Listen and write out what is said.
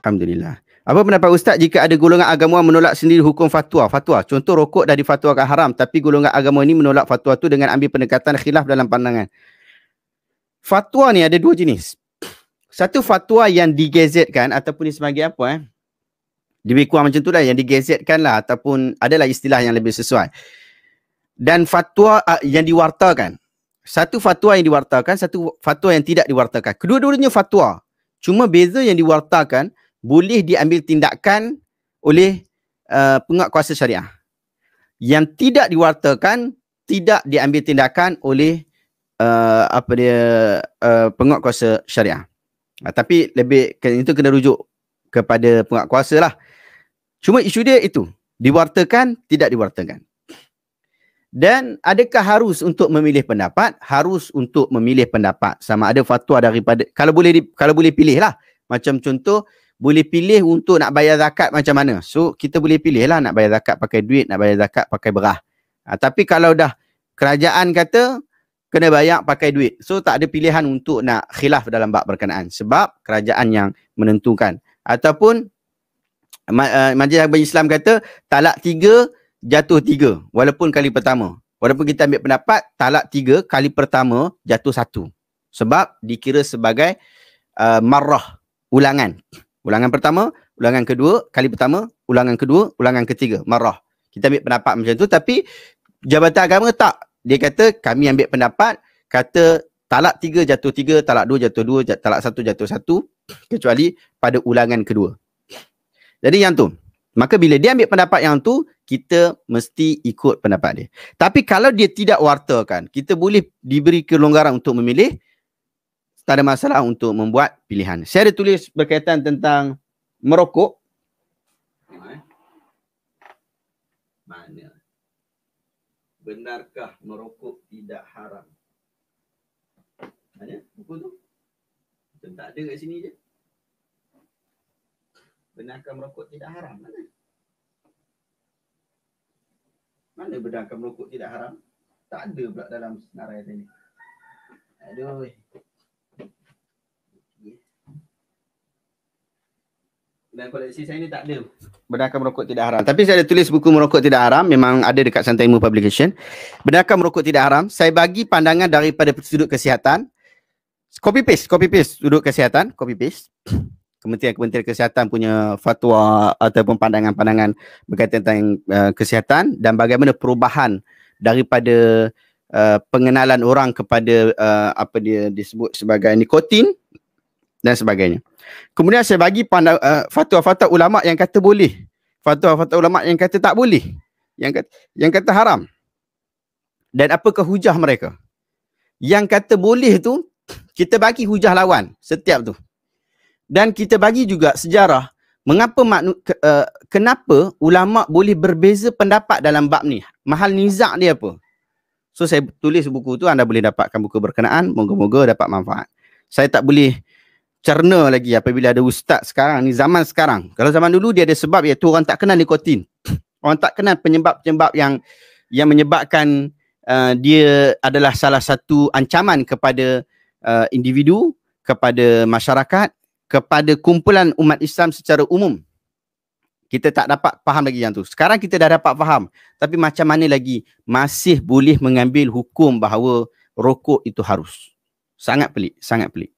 Alhamdulillah. Apa pendapat Ustaz jika ada golongan agamawan menolak sendiri hukum fatwa? Fatwa. Contoh rokok dah difatwakan haram tapi golongan agama ni menolak fatwa tu dengan ambil pendekatan khilaf dalam pandangan. Fatwa ni ada dua jenis. Satu fatwa yang digazetkan ataupun ni sebagai apa eh? Lebih kurang macam tu lah yang digazetkan lah ataupun adalah istilah yang lebih sesuai. Dan fatwa uh, yang diwartakan. Satu fatwa yang diwartakan, satu fatwa yang tidak diwartakan. Kedua-duanya fatwa. Cuma beza yang diwartakan, boleh diambil tindakan oleh uh, penguatkuasa syariah. Yang tidak diwartakan tidak diambil tindakan oleh uh, apa dia uh, penguatkuasa syariah. Uh, tapi lebih itu kena rujuk kepada penguatkuasa lah. Cuma isu dia itu diwartakan tidak diwartakan. Dan adakah harus untuk memilih pendapat? Harus untuk memilih pendapat. Sama ada fatwa daripada kalau boleh di, kalau boleh pilih lah. Macam contoh boleh pilih untuk nak bayar zakat macam mana. So kita boleh pilih lah nak bayar zakat pakai duit, nak bayar zakat pakai berah. Ha, tapi kalau dah kerajaan kata kena bayar pakai duit. So tak ada pilihan untuk nak khilaf dalam bab berkenaan sebab kerajaan yang menentukan. Ataupun eh, Majlis Agama Islam kata talak tiga jatuh tiga walaupun kali pertama. Walaupun kita ambil pendapat talak tiga kali pertama jatuh satu. Sebab dikira sebagai uh, eh, marah ulangan. Ulangan pertama, ulangan kedua, kali pertama, ulangan kedua, ulangan ketiga, marah. Kita ambil pendapat macam tu tapi Jabatan Agama tak. Dia kata kami ambil pendapat kata talak tiga jatuh tiga, talak dua jatuh dua, talak satu jatuh satu kecuali pada ulangan kedua. Jadi yang tu. Maka bila dia ambil pendapat yang tu, kita mesti ikut pendapat dia. Tapi kalau dia tidak wartakan, kita boleh diberi kelonggaran untuk memilih, tak ada masalah untuk membuat pilihan. Saya ada tulis berkaitan tentang merokok. Mana? Benarkah merokok tidak haram? Mana buku tu? Tak ada kat sini je. Benarkah merokok tidak haram? Mana? Mana benarkah merokok tidak haram? Tak ada pula dalam senarai tadi. Aduh. koleksi saya ni tak ada. Benarkah merokok tidak haram? Tapi saya ada tulis buku merokok tidak haram memang ada dekat Mu Publication. Benarkah merokok tidak haram? Saya bagi pandangan daripada sudut kesihatan. Copy paste, copy paste sudut kesihatan, copy paste. Kementerian-kementerian kesihatan punya fatwa ataupun pandangan-pandangan berkaitan tentang uh, kesihatan dan bagaimana perubahan daripada uh, pengenalan orang kepada uh, apa dia disebut sebagai nikotin dan sebagainya. Kemudian saya bagi pandang uh, fatwa-fatwa ulama yang kata boleh. Fatwa-fatwa ulama yang kata tak boleh. Yang kata, yang kata haram. Dan apa kehujah mereka? Yang kata boleh tu kita bagi hujah lawan setiap tu. Dan kita bagi juga sejarah mengapa maknu, uh, kenapa ulama boleh berbeza pendapat dalam bab ni? Mahal nizak dia apa? So saya tulis buku tu anda boleh dapatkan buku berkenaan, moga-moga dapat manfaat. Saya tak boleh cerna lagi apabila ada ustaz sekarang ni zaman sekarang. Kalau zaman dulu dia ada sebab iaitu orang tak kenal nikotin. Orang tak kenal penyebab-penyebab yang yang menyebabkan uh, dia adalah salah satu ancaman kepada uh, individu, kepada masyarakat, kepada kumpulan umat Islam secara umum. Kita tak dapat faham lagi yang tu. Sekarang kita dah dapat faham. Tapi macam mana lagi masih boleh mengambil hukum bahawa rokok itu harus. Sangat pelik, sangat pelik.